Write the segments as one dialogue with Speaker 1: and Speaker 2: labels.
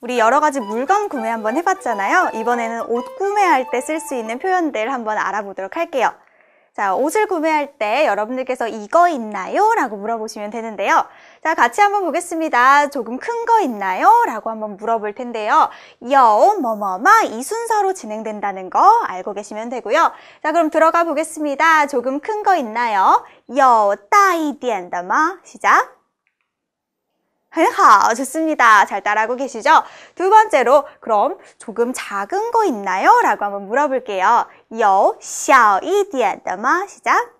Speaker 1: 우리 여러 가지 물건 구매 한번 해봤잖아요. 이번에는 옷 구매할 때 쓸 수 있는 표현들 한번 알아보도록 할게요. 자, 옷을 구매할 때 여러분들께서 이거 있나요? 라고 물어보시면 되는데요. 자, 같이 한번 보겠습니다. 조금 큰 거 있나요? 라고 한번 물어볼 텐데요. 여, 뭐뭐마 이 순서로 진행된다는 거 알고 계시면 되고요. 자, 그럼 들어가 보겠습니다. 조금 큰 거 있나요? 여, 따이 디엔다마 시작! 很好, 좋습니다. 잘 따라하고 계시죠? 두 번째로 그럼 조금 작은 거 있나요? 라고 한번 물어볼게요. 有小一点的吗? 시작.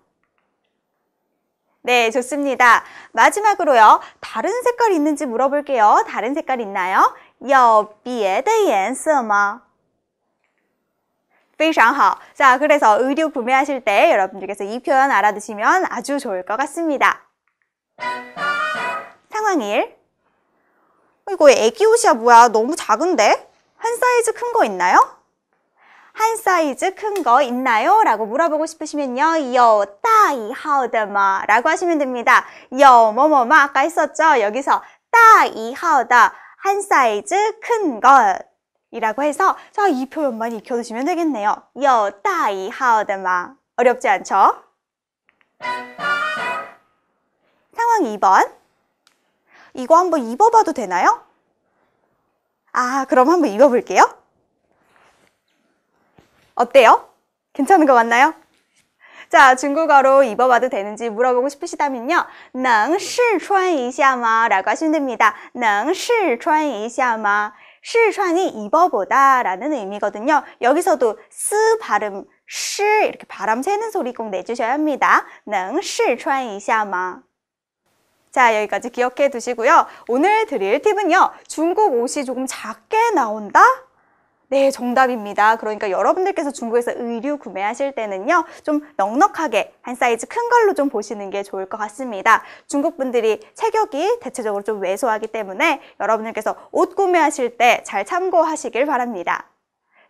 Speaker 1: 네, 좋습니다. 마지막으로요. 다른 색깔 있는지 물어볼게요. 다른 색깔 있나요? 有别的颜色吗?非常好. 자, 그래서 의류 구매하실 때 여러분들께서 이 표현 알아두시면 아주 좋을 것 같습니다. 상황 1. 이거 애기 옷이야 뭐야 너무 작은데? 한 사이즈 큰 거 있나요? 한 사이즈 큰 거 있나요? 라고 물어보고 싶으시면요. 요, 따이, 하우다마 라고 하시면 됩니다. 요, 뭐뭐마 아까 했었죠? 여기서 따이, 하우다한 사이즈 큰 것. 이라고 해서 자, 이 표현만 익혀두시면 되겠네요. 요, 따이, 하우다마 어렵지 않죠? 상황 2번 이거 한번 입어봐도 되나요? 아, 그럼 한번 입어볼게요. 어때요? 괜찮은 거 맞나요? 자, 중국어로 입어봐도 되는지 물어보고 싶으시다면요. 能试穿一下吗? 라고 하시면 됩니다. 能试穿一下吗? 시穿이 입어보다 라는 의미거든요. 여기서도 스 발음 시 이렇게 바람 새는 소리 꼭 내주셔야 합니다. 能试穿一下吗? 자, 여기까지 기억해 두시고요. 오늘 드릴 팁은요. 중국 옷이 조금 작게 나온다? 네, 정답입니다. 그러니까 여러분들께서 중국에서 의류 구매하실 때는요, 좀 넉넉하게 한 사이즈 큰 걸로 좀 보시는 게 좋을 것 같습니다. 중국 분들이 체격이 대체적으로 좀 왜소하기 때문에 여러분들께서 옷 구매하실 때 잘 참고하시길 바랍니다.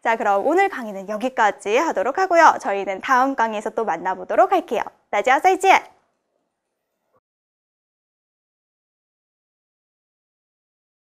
Speaker 1: 자, 그럼 오늘 강의는 여기까지 하도록 하고요. 저희는 다음 강의에서 또 만나보도록 할게요. 나지아 사이즈!